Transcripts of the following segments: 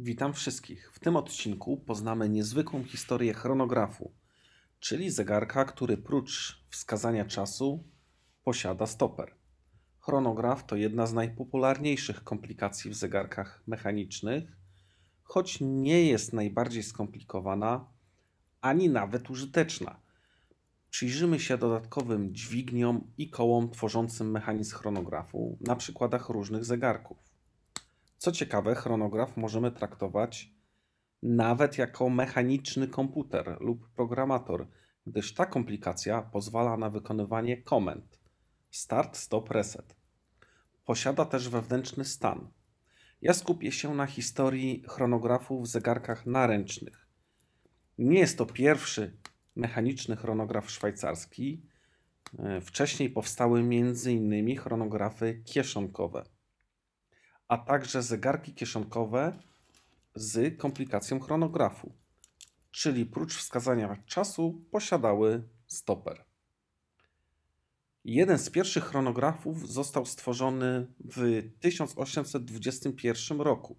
Witam wszystkich. W tym odcinku poznamy niezwykłą historię chronografu, czyli zegarka, który prócz wskazania czasu posiada stoper. Chronograf to jedna z najpopularniejszych komplikacji w zegarkach mechanicznych, choć nie jest najbardziej skomplikowana ani nawet użyteczna. Przyjrzymy się dodatkowym dźwigniom i kołom tworzącym mechanizm chronografu na przykładach różnych zegarków. Co ciekawe, chronograf możemy traktować nawet jako mechaniczny komputer lub programator, gdyż ta komplikacja pozwala na wykonywanie komend start, stop, reset. Posiada też wewnętrzny stan. Ja skupię się na historii chronografu w zegarkach naręcznych. Nie jest to pierwszy mechaniczny chronograf szwajcarski. E, wcześniej powstały m.in. chronografy kieszonkowe a także zegarki kieszonkowe z komplikacją chronografu, czyli prócz wskazania czasu posiadały stoper. Jeden z pierwszych chronografów został stworzony w 1821 roku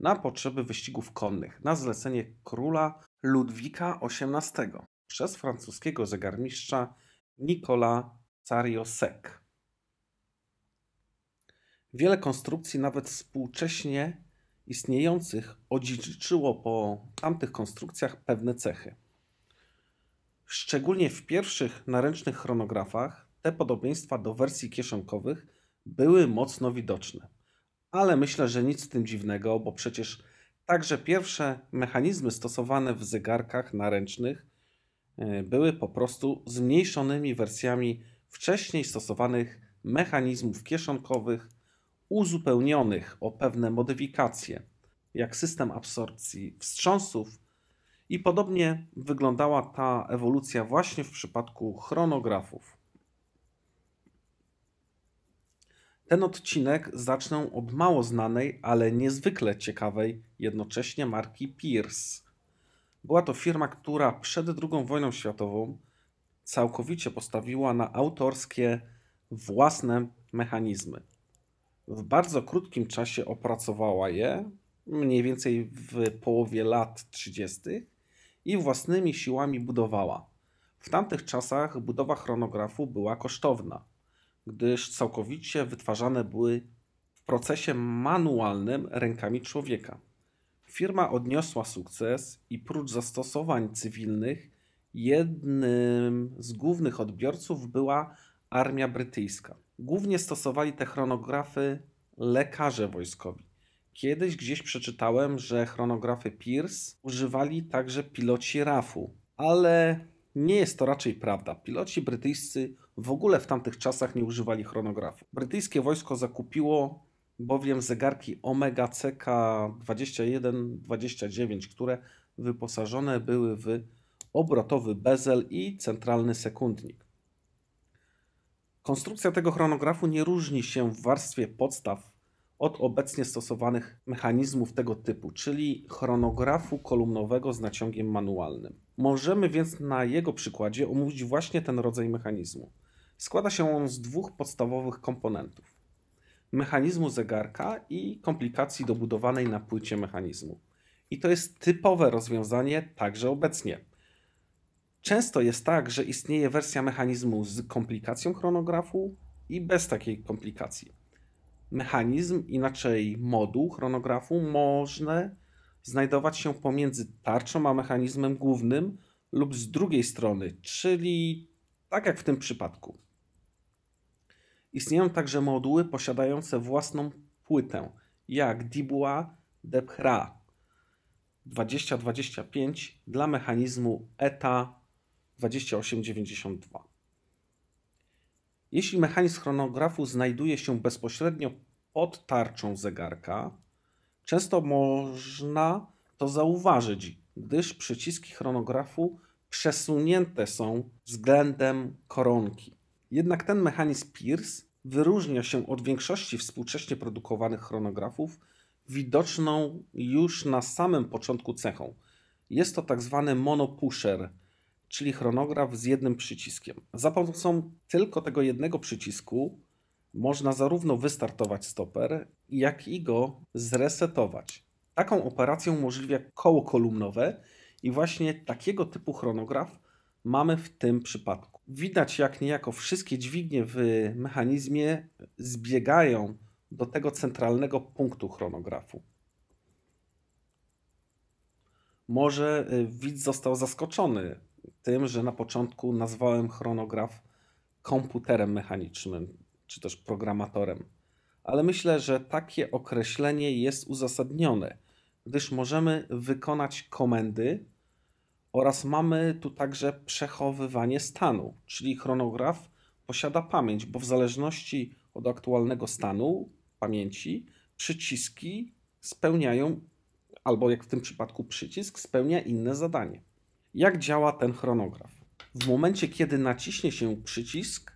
na potrzeby wyścigów konnych na zlecenie króla Ludwika XVIII przez francuskiego zegarmistrza Nicola Cariosek. Wiele konstrukcji, nawet współcześnie istniejących, odziedziczyło po tamtych konstrukcjach pewne cechy. Szczególnie w pierwszych naręcznych chronografach te podobieństwa do wersji kieszonkowych były mocno widoczne. Ale myślę, że nic z tym dziwnego, bo przecież także pierwsze mechanizmy stosowane w zegarkach naręcznych e, były po prostu zmniejszonymi wersjami wcześniej stosowanych mechanizmów kieszonkowych uzupełnionych o pewne modyfikacje, jak system absorpcji wstrząsów, i podobnie wyglądała ta ewolucja właśnie w przypadku chronografów. Ten odcinek zacznę od mało znanej, ale niezwykle ciekawej jednocześnie marki Pierce. Była to firma, która przed II wojną światową całkowicie postawiła na autorskie własne mechanizmy w bardzo krótkim czasie opracowała je, mniej więcej w połowie lat 30. i własnymi siłami budowała. W tamtych czasach budowa chronografu była kosztowna, gdyż całkowicie wytwarzane były w procesie manualnym rękami człowieka. Firma odniosła sukces i prócz zastosowań cywilnych, jednym z głównych odbiorców była armia brytyjska głównie stosowali te chronografy lekarze wojskowi. Kiedyś gdzieś przeczytałem, że chronografy Pierce używali także piloci RAF-u, ale nie jest to raczej prawda. Piloci brytyjscy w ogóle w tamtych czasach nie używali chronografu. Brytyjskie wojsko zakupiło bowiem zegarki Omega CK 21-29, które wyposażone były w obrotowy bezel i centralny sekundnik. Konstrukcja tego chronografu nie różni się w warstwie podstaw od obecnie stosowanych mechanizmów tego typu, czyli chronografu kolumnowego z naciągiem manualnym. Możemy więc na jego przykładzie omówić właśnie ten rodzaj mechanizmu. Składa się on z dwóch podstawowych komponentów: mechanizmu zegarka i komplikacji dobudowanej na płycie mechanizmu. I to jest typowe rozwiązanie także obecnie. Często jest tak, że istnieje wersja mechanizmu z komplikacją chronografu i bez takiej komplikacji. Mechanizm, inaczej moduł chronografu, można znajdować się pomiędzy tarczą a mechanizmem głównym lub z drugiej strony, czyli tak jak w tym przypadku. Istnieją także moduły posiadające własną płytę, jak Dibua Debhra 2025 dla mechanizmu ETA 28,92. Jeśli mechanizm chronografu znajduje się bezpośrednio pod tarczą zegarka, często można to zauważyć, gdyż przyciski chronografu przesunięte są względem koronki. Jednak ten mechanizm Pierce wyróżnia się od większości współcześnie produkowanych chronografów widoczną już na samym początku cechą. Jest to tak zwany monopusher – czyli chronograf z jednym przyciskiem. Za pomocą tylko tego jednego przycisku można zarówno wystartować stoper, jak i go zresetować. Taką operację umożliwia koło kolumnowe i właśnie takiego typu chronograf mamy w tym przypadku. Widać jak niejako wszystkie dźwignie w mechanizmie zbiegają do tego centralnego punktu chronografu. Może y, widz został zaskoczony tym, że na początku nazwałem chronograf komputerem mechanicznym, czy też programatorem. Ale myślę, że takie określenie jest uzasadnione, gdyż możemy wykonać komendy oraz mamy tu także przechowywanie stanu, czyli chronograf posiada pamięć, bo w zależności od aktualnego stanu pamięci przyciski spełniają, albo jak w tym przypadku przycisk spełnia inne zadanie jak działa ten chronograf. W momencie, kiedy naciśnie się przycisk,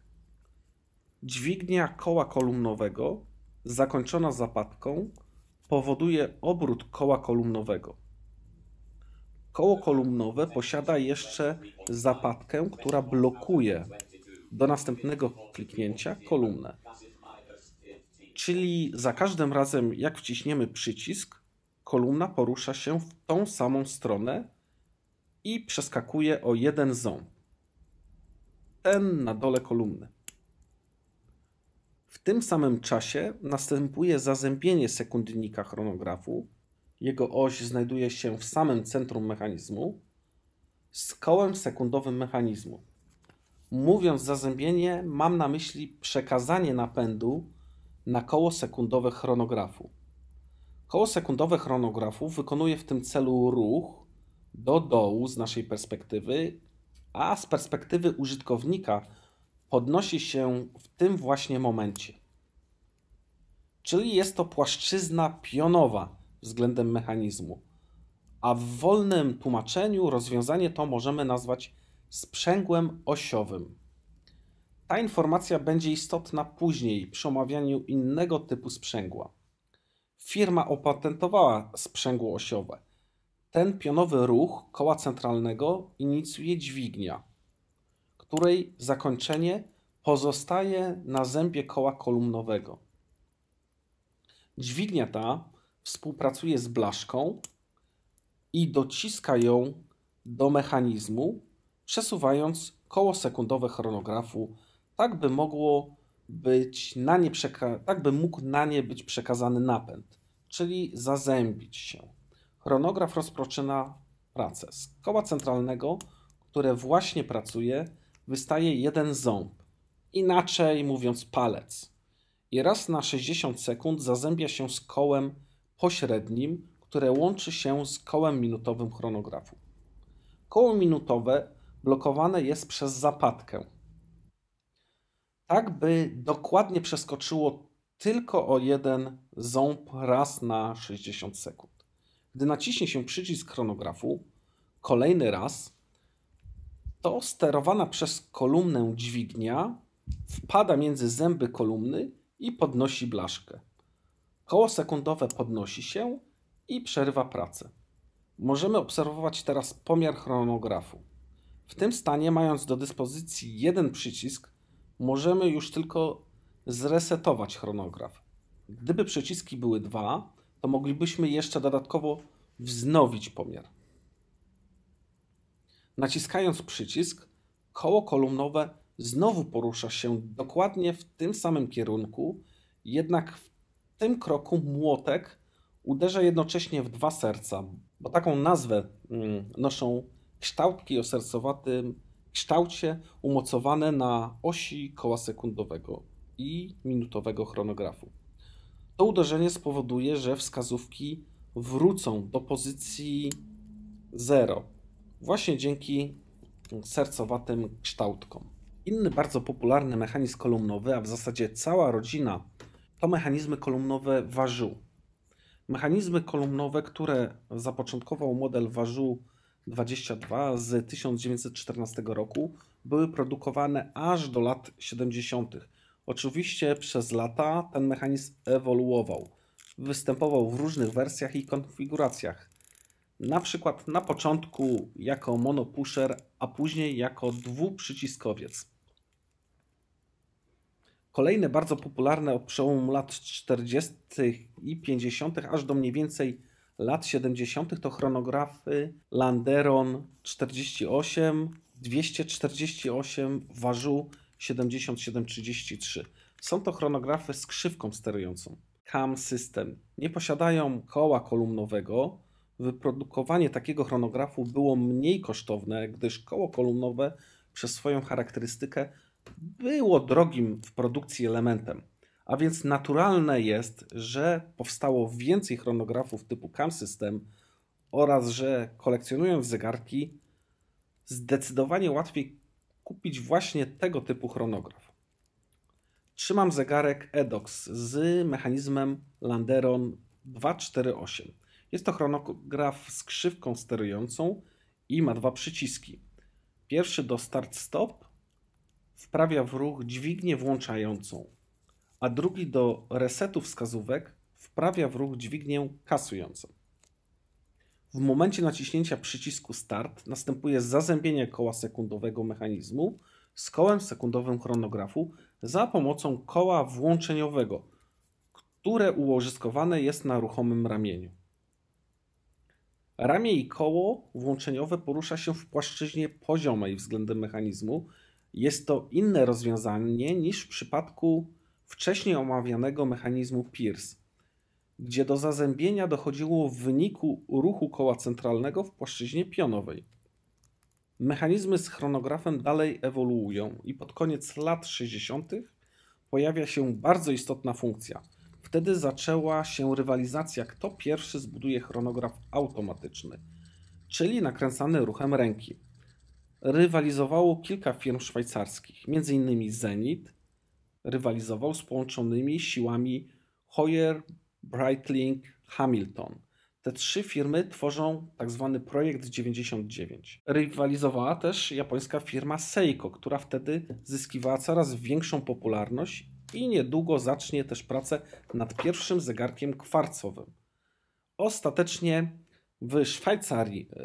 dźwignia koła kolumnowego zakończona zapadką powoduje obrót koła kolumnowego. Koło kolumnowe posiada jeszcze zapadkę, która blokuje do następnego kliknięcia kolumnę. Czyli za każdym razem, jak wciśniemy przycisk, kolumna porusza się w tą samą stronę, i przeskakuje o jeden ząb. N na dole kolumny. W tym samym czasie następuje zazębienie sekundnika chronografu. Jego oś znajduje się w samym centrum mechanizmu z kołem sekundowym mechanizmu. Mówiąc zazębienie, mam na myśli przekazanie napędu na koło sekundowe chronografu. Koło sekundowe chronografu wykonuje w tym celu ruch, do dołu z naszej perspektywy, a z perspektywy użytkownika podnosi się w tym właśnie momencie. Czyli jest to płaszczyzna pionowa względem mechanizmu. A w wolnym tłumaczeniu rozwiązanie to możemy nazwać sprzęgłem osiowym. Ta informacja będzie istotna później przy omawianiu innego typu sprzęgła. Firma opatentowała sprzęgło osiowe – ten pionowy ruch koła centralnego inicjuje dźwignia, której zakończenie pozostaje na zębie koła kolumnowego. Dźwignia ta współpracuje z blaszką i dociska ją do mechanizmu, przesuwając koło sekundowe chronografu, tak by mogło być na nie tak by mógł na nie być przekazany napęd, czyli zazębić się. Chronograf rozpoczyna pracę. Z koła centralnego, które właśnie pracuje, wystaje jeden ząb, inaczej mówiąc palec. I raz na 60 sekund zazębia się z kołem pośrednim, które łączy się z kołem minutowym chronografu. Koło minutowe blokowane jest przez zapadkę. Tak, by dokładnie przeskoczyło tylko o jeden ząb raz na 60 sekund. Gdy naciśnie się przycisk chronografu kolejny raz, to sterowana przez kolumnę dźwignia wpada między zęby kolumny i podnosi blaszkę. Koło sekundowe podnosi się i przerywa pracę. Możemy obserwować teraz pomiar chronografu. W tym stanie, mając do dyspozycji jeden przycisk, możemy już tylko zresetować chronograf. Gdyby przyciski były dwa, to moglibyśmy jeszcze dodatkowo wznowić pomiar. Naciskając przycisk, koło kolumnowe znowu porusza się dokładnie w tym samym kierunku, jednak w tym kroku młotek uderza jednocześnie w dwa serca, bo taką nazwę mm, noszą kształtki o sercowatym kształcie umocowane na osi koła sekundowego i minutowego chronografu. To uderzenie spowoduje, że wskazówki wrócą do pozycji 0, właśnie dzięki sercowatym kształtkom. Inny bardzo popularny mechanizm kolumnowy, a w zasadzie cała rodzina, to mechanizmy kolumnowe Ważu. Mechanizmy kolumnowe, które zapoczątkował model Ważu 22 z 1914 roku, były produkowane aż do lat 70 Oczywiście przez lata ten mechanizm ewoluował. Występował w różnych wersjach i konfiguracjach. Na przykład na początku jako monopusher, a później jako dwuprzyciskowiec. Kolejne bardzo popularne od przełomu lat 40. i 50. aż do mniej więcej lat 70. to chronografy Landeron 48, 248, Waju 7733. Są to chronografy z krzywką sterującą. CAM System. Nie posiadają koła kolumnowego. Wyprodukowanie takiego chronografu było mniej kosztowne, gdyż koło kolumnowe przez swoją charakterystykę było drogim w produkcji elementem. A więc naturalne jest, że powstało więcej chronografów typu CAM System oraz że kolekcjonując zegarki, zdecydowanie łatwiej kupić właśnie tego typu chronograf. Trzymam zegarek EDOX z mechanizmem Landeron 248. Jest to chronograf z krzywką sterującą i ma dwa przyciski. Pierwszy do start-stop wprawia w ruch dźwignię włączającą, a drugi do resetu wskazówek wprawia w ruch dźwignię kasującą. W momencie naciśnięcia przycisku Start następuje zazębienie koła sekundowego mechanizmu z kołem sekundowym chronografu za pomocą koła włączeniowego, które ułożyskowane jest na ruchomym ramieniu. Ramię i koło włączeniowe porusza się w płaszczyźnie poziomej względem mechanizmu. Jest to inne rozwiązanie niż w przypadku wcześniej omawianego mechanizmu Pierce, gdzie do zazębienia dochodziło w wyniku ruchu koła centralnego w płaszczyźnie pionowej. Mechanizmy z chronografem dalej ewoluują i pod koniec lat 60. pojawia się bardzo istotna funkcja. Wtedy zaczęła się rywalizacja, kto pierwszy zbuduje chronograf automatyczny, czyli nakręcany ruchem ręki. Rywalizowało kilka firm szwajcarskich, m.in. Zenit rywalizował z połączonymi siłami Hoyer Brightlink, Hamilton. Te trzy firmy tworzą tak zwany projekt 99. Rywalizowała też japońska firma Seiko, która wtedy zyskiwała coraz większą popularność i niedługo zacznie też pracę nad pierwszym zegarkiem kwarcowym. Ostatecznie w Szwajcarii e,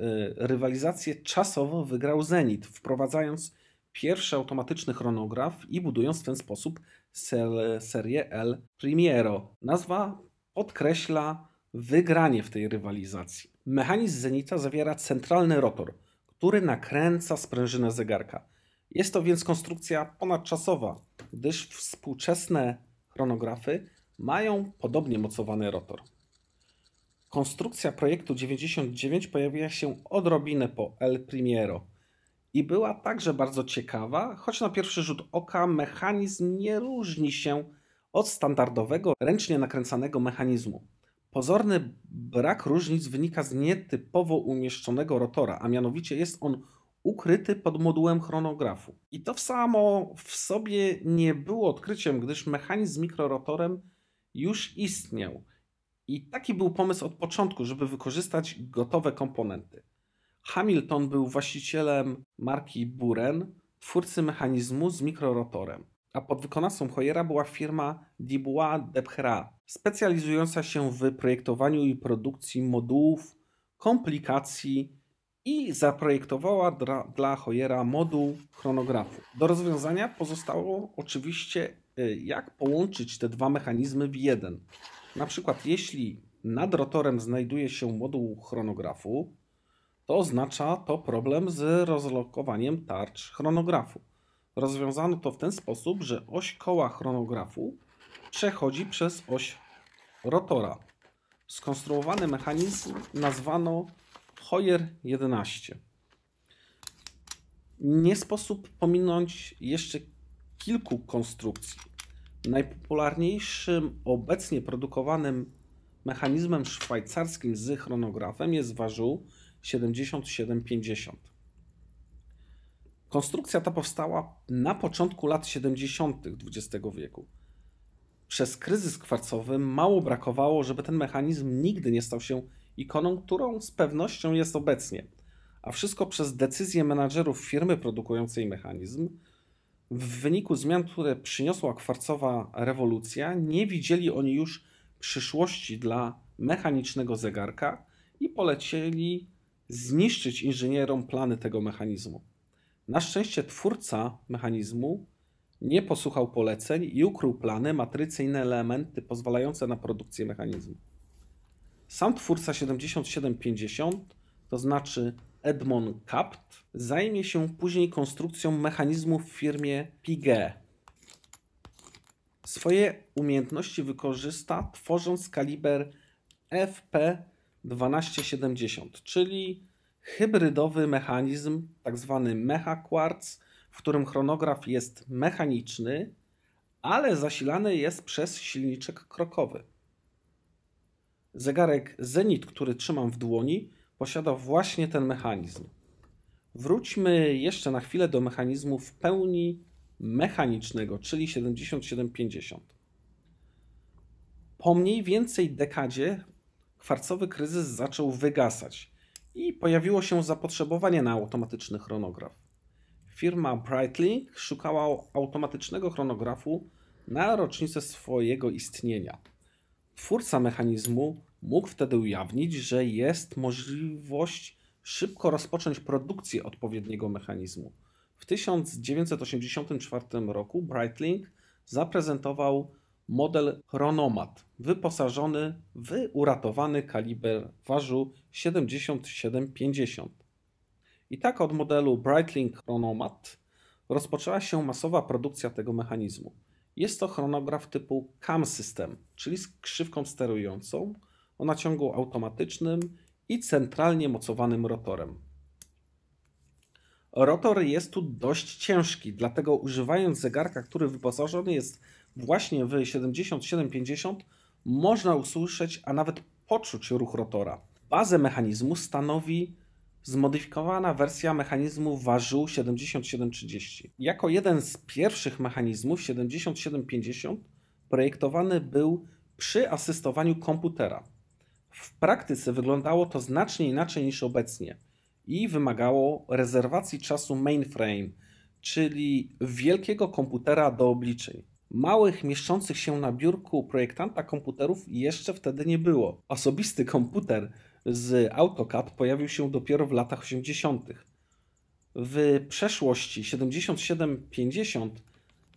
rywalizację czasowo wygrał Zenit, wprowadzając pierwszy automatyczny chronograf i budując w ten sposób serię El Primiero. Nazwa podkreśla wygranie w tej rywalizacji. Mechanizm Zenita zawiera centralny rotor, który nakręca sprężynę zegarka. Jest to więc konstrukcja ponadczasowa, gdyż współczesne chronografy mają podobnie mocowany rotor. Konstrukcja projektu 99 pojawiła się odrobinę po El Primiero i była także bardzo ciekawa, choć na pierwszy rzut oka mechanizm nie różni się od standardowego ręcznie nakręcanego mechanizmu. Pozorny brak różnic wynika z nietypowo umieszczonego rotora, a mianowicie jest on ukryty pod modułem chronografu. I to samo w sobie nie było odkryciem, gdyż mechanizm z mikrorotorem już istniał. I taki był pomysł od początku, żeby wykorzystać gotowe komponenty. Hamilton był właścicielem marki Buren, twórcy mechanizmu z mikrorotorem a pod wykonawcą Hoyera była firma Dubois Debra, specjalizująca się w projektowaniu i produkcji modułów, komplikacji i zaprojektowała dla, dla Hoyera moduł chronografu. Do rozwiązania pozostało oczywiście, y, jak połączyć te dwa mechanizmy w jeden. Na przykład, jeśli nad rotorem znajduje się moduł chronografu, to oznacza to problem z rozlokowaniem tarcz chronografu. Rozwiązano to w ten sposób, że oś koła chronografu przechodzi przez oś rotora. Skonstruowany mechanizm nazwano Hoyer 11. Nie sposób pominąć jeszcze kilku konstrukcji. Najpopularniejszym obecnie produkowanym mechanizmem szwajcarskim z chronografem jest Wazoo 7750. Konstrukcja ta powstała na początku lat 70. XX wieku. Przez kryzys kwarcowy mało brakowało, żeby ten mechanizm nigdy nie stał się ikoną, którą z pewnością jest obecnie. A wszystko przez decyzje menadżerów firmy produkującej mechanizm. W wyniku zmian, które przyniosła kwarcowa rewolucja, nie widzieli oni już przyszłości dla mechanicznego zegarka i polecieli zniszczyć inżynierom plany tego mechanizmu. Na szczęście twórca mechanizmu nie posłuchał poleceń i ukrył plany, matrycyjne elementy pozwalające na produkcję mechanizmu. Sam twórca 7750, to znaczy Edmond Capt, zajmie się później konstrukcją mechanizmu w firmie Piguet. Swoje umiejętności wykorzysta tworząc kaliber FP 1270, czyli hybrydowy mechanizm, tak zwany mecha quartz, w którym chronograf jest mechaniczny, ale zasilany jest przez silniczek krokowy. Zegarek Zenit, który trzymam w dłoni, posiada właśnie ten mechanizm. Wróćmy jeszcze na chwilę do mechanizmu w pełni mechanicznego, czyli 7750. Po mniej więcej dekadzie kwarcowy kryzys zaczął wygasać i pojawiło się zapotrzebowanie na automatyczny chronograf. Firma Brightly szukała automatycznego chronografu na rocznicę swojego istnienia. Twórca mechanizmu mógł wtedy ujawnić, że jest możliwość szybko rozpocząć produkcję odpowiedniego mechanizmu. W 1984 roku Breitling zaprezentował model Chronomat, wyposażony w uratowany kaliber ważu 77,50. I tak od modelu Breitling Chronomat rozpoczęła się masowa produkcja tego mechanizmu. Jest to chronograf typu CAM system, czyli z krzywką sterującą o naciągu automatycznym i centralnie mocowanym rotorem. Rotor jest tu dość ciężki, dlatego używając zegarka, który wyposażony jest właśnie w 77-50 można usłyszeć, a nawet poczuć ruch rotora. Bazę mechanizmu stanowi zmodyfikowana wersja mechanizmu ważył 7730. Jako jeden z pierwszych mechanizmów 7750 projektowany był przy asystowaniu komputera. W praktyce wyglądało to znacznie inaczej niż obecnie i wymagało rezerwacji czasu mainframe, czyli wielkiego komputera do obliczeń. Małych, mieszczących się na biurku projektanta komputerów jeszcze wtedy nie było. Osobisty komputer z AutoCAD pojawił się dopiero w latach 80. W przeszłości 7750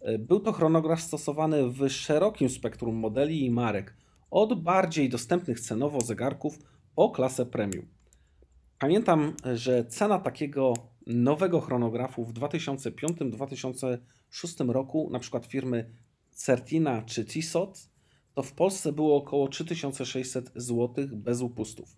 e, był to chronograf stosowany w szerokim spektrum modeli i marek, od bardziej dostępnych cenowo zegarków po klasę premium. Pamiętam, że cena takiego nowego chronografu w 2005-2006 2006 roku na przykład firmy Certina czy Tissot, to w Polsce było około 3600 zł bez upustów.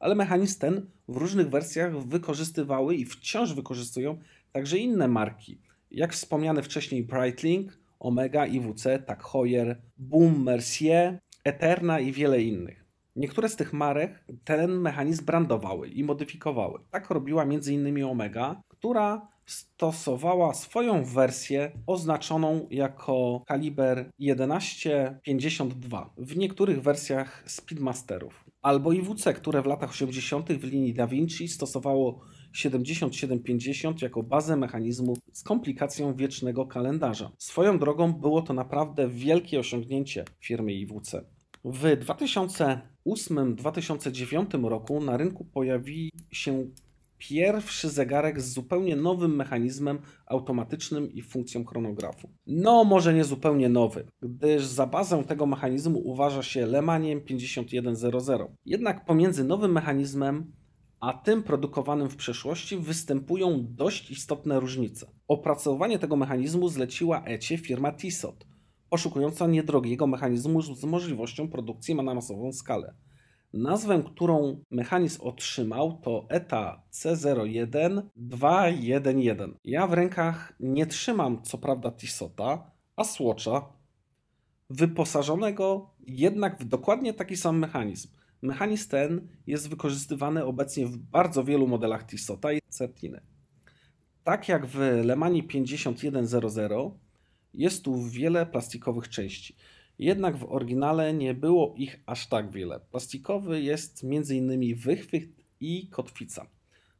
Ale mechanizm ten w różnych wersjach wykorzystywały i wciąż wykorzystują także inne marki, jak wspomniane wcześniej Breitling, Omega, IWC, Tak Heuer, Boom Mercier, Eterna i wiele innych. Niektóre z tych marek ten mechanizm brandowały i modyfikowały. Tak robiła m.in. Omega, która stosowała swoją wersję oznaczoną jako kaliber 1152 w niektórych wersjach Speedmasterów, albo IWC, które w latach 80. w linii Da Vinci stosowało 7750 jako bazę mechanizmu z komplikacją wiecznego kalendarza. Swoją drogą było to naprawdę wielkie osiągnięcie firmy IWC. W 2008-2009 roku na rynku pojawi się pierwszy zegarek z zupełnie nowym mechanizmem automatycznym i funkcją chronografu. No, może nie zupełnie nowy, gdyż za bazę tego mechanizmu uważa się Lemaniem 5100. Jednak pomiędzy nowym mechanizmem a tym produkowanym w przeszłości występują dość istotne różnice. Opracowanie tego mechanizmu zleciła ECIE firma Tissot, poszukująca niedrogiego mechanizmu z możliwością produkcji na masową skalę. Nazwę, którą mechanizm otrzymał, to ETA C01211. Ja w rękach nie trzymam co prawda Tisota, a Swatcha, wyposażonego jednak w dokładnie taki sam mechanizm. Mechanizm ten jest wykorzystywany obecnie w bardzo wielu modelach Tisota i Certiny. Tak jak w Lemani 5100, jest tu wiele plastikowych części. Jednak w oryginale nie było ich aż tak wiele. Plastikowy jest m.in. wychwyt i kotwica.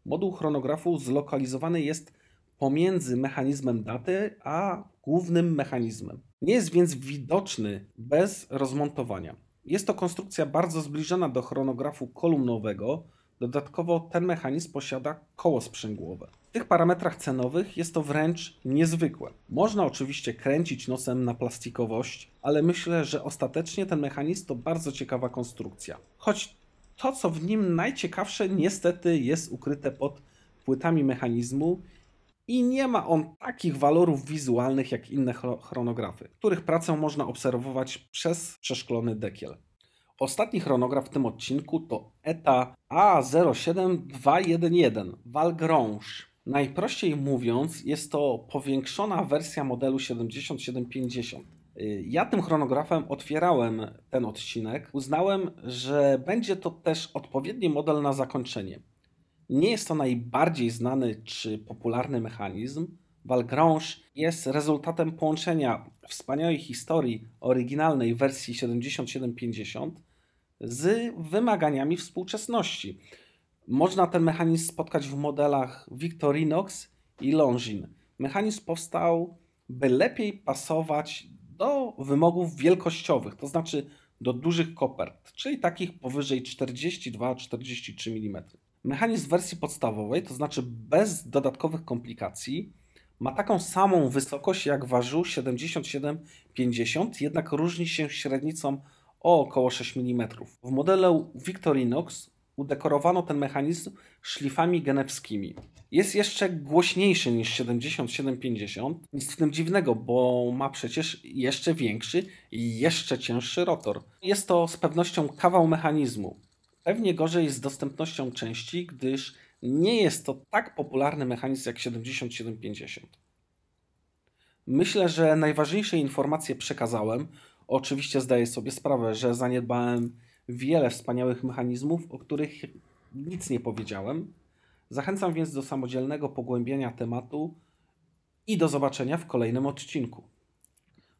Moduł chronografu zlokalizowany jest pomiędzy mechanizmem daty a głównym mechanizmem. Nie jest więc widoczny bez rozmontowania. Jest to konstrukcja bardzo zbliżona do chronografu kolumnowego, Dodatkowo ten mechanizm posiada koło sprzęgłowe. W tych parametrach cenowych jest to wręcz niezwykłe. Można oczywiście kręcić nosem na plastikowość, ale myślę, że ostatecznie ten mechanizm to bardzo ciekawa konstrukcja. Choć to, co w nim najciekawsze, niestety jest ukryte pod płytami mechanizmu i nie ma on takich walorów wizualnych jak inne chronografy, których pracę można obserwować przez przeszklony dekiel. Ostatni chronograf w tym odcinku to ETA A07211 Valgrange. Najprościej mówiąc, jest to powiększona wersja modelu 7750. Y, ja tym chronografem otwierałem ten odcinek. Uznałem, że będzie to też odpowiedni model na zakończenie. Nie jest to najbardziej znany czy popularny mechanizm. Valgrange jest rezultatem połączenia wspaniałej historii oryginalnej wersji 7750 z wymaganiami współczesności. Można ten mechanizm spotkać w modelach Victorinox i Longines. Mechanizm powstał, by lepiej pasować do wymogów wielkościowych, to znaczy do dużych kopert, czyli takich powyżej 42-43 mm. Mechanizm wersji podstawowej, to znaczy bez dodatkowych komplikacji, ma taką samą wysokość jak w 77 7750, jednak różni się średnicą o około 6 mm. W modelu Victorinox udekorowano ten mechanizm szlifami genewskimi. Jest jeszcze głośniejszy niż 7750. Nic w tym dziwnego, bo ma przecież jeszcze większy i jeszcze cięższy rotor. Jest to z pewnością kawał mechanizmu. Pewnie gorzej z dostępnością części, gdyż nie jest to tak popularny mechanizm jak 7750. Myślę, że najważniejsze informacje przekazałem. Oczywiście zdaję sobie sprawę, że zaniedbałem wiele wspaniałych mechanizmów, o których nic nie powiedziałem. Zachęcam więc do samodzielnego pogłębienia tematu i do zobaczenia w kolejnym odcinku.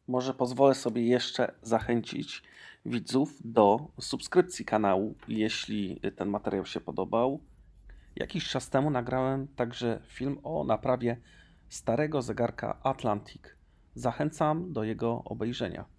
Może pozwolę sobie jeszcze zachęcić widzów do subskrypcji kanału, jeśli ten materiał się podobał. Jakiś czas temu nagrałem także film o naprawie starego zegarka Atlantic. Zachęcam do jego obejrzenia.